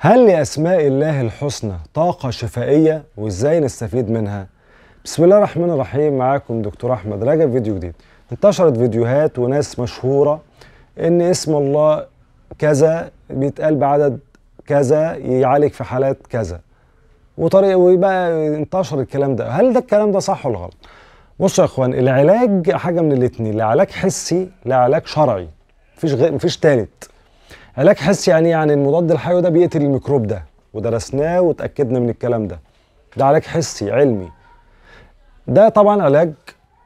هل لأسماء الله الحسنى طاقة شفائية وإزاي نستفيد منها؟ بسم الله الرحمن الرحيم معاكم دكتور أحمد رجب فيديو جديد انتشرت فيديوهات وناس مشهورة إن اسم الله كذا بيتقال بعدد كذا يعالج في حالات كذا وطريق ويبقى انتشر الكلام ده هل ده الكلام ده صح ولا غلط؟ بصوا يا إخوان العلاج حاجة من الاتنين لا علاج حسي لا علاج شرعي مفيش غير مفيش تالت علاج حسي يعني يعني المضاد الحيوي ده بيقتل الميكروب ده ودرسناه وتاكدنا من الكلام ده ده علاج حسي علمي ده طبعا علاج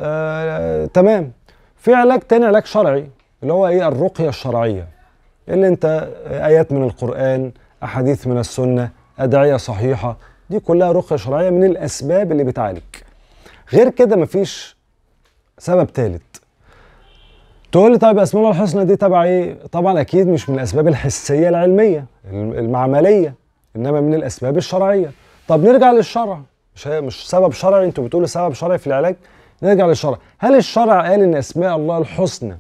آه تمام في علاج تاني علاج شرعي اللي هو ايه الرقيه الشرعيه اللي انت آه، ايات من القران احاديث من السنه ادعيه صحيحه دي كلها رقيه شرعيه من الاسباب اللي بتعالج غير كده مفيش سبب ثالث تقول لي طيب اسم الله الحسنى دي تبع ايه؟ طبعا اكيد مش من الاسباب الحسيه العلميه المعمليه انما من الاسباب الشرعيه. طب نرجع للشرع مش مش سبب شرعي انتوا بتقولوا سبب شرعي في العلاج نرجع للشرع، هل الشرع قال ان اسماء الله الحسنى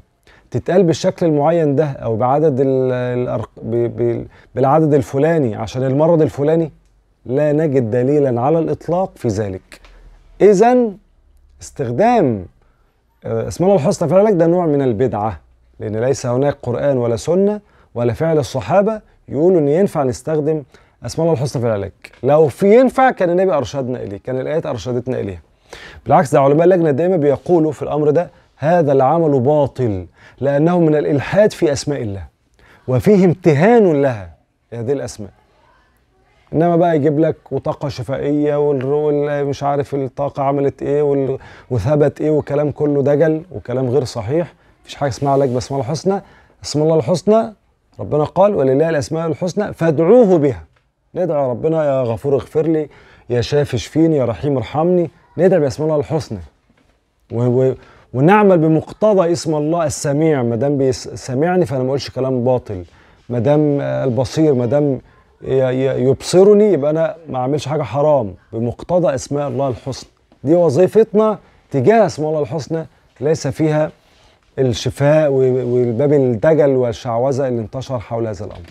تتقال بالشكل المعين ده او بعدد الأرق... ب... ب... بالعدد الفلاني عشان المرض الفلاني؟ لا نجد دليلا على الاطلاق في ذلك. اذا استخدام آه، اسم الله الحسنى في العلاج ده نوع من البدعه لان ليس هناك قران ولا سنه ولا فعل الصحابه يقولوا ان ينفع نستخدم اسماء الله الحسنى في العلاج لو في ينفع كان النبي ارشدنا اليه كان الايات ارشدتنا اليها بالعكس ده علماء اللجنه دايما بيقولوا في الامر ده هذا العمل باطل لانه من الالحاد في اسماء الله وفيه امتهان لها هذه الاسماء انما بقى يجيب لك وطاقه شفائيه ومش عارف الطاقه عملت ايه وثبت ايه وكلام كله دجل وكلام غير صحيح مفيش حاجه اسمها لك بسم الله الحسنى اسم الله الحسنى ربنا قال ولله الاسماء الحسنى فادعوه بها ندعي ربنا يا غفور اغفر لي يا شافي اشفيني يا رحيم ارحمني ندعي باسم الله الحسنى و... و... ونعمل بمقتضى اسم الله السميع ما دام سامعني فانا ما اقولش كلام باطل ما دام البصير ما دام يبصرني يبقى انا ما اعملش حاجه حرام بمقتضى اسماء الله الحسنى دي وظيفتنا تجاه اسماء الله الحسنى ليس فيها الشفاء والباب الدجل والشعوذه اللي انتشر حول هذا الامر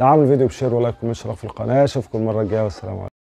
دعم الفيديو بشير ولايك ومشترك في القناه اشوفكم المره الجايه والسلام عليكم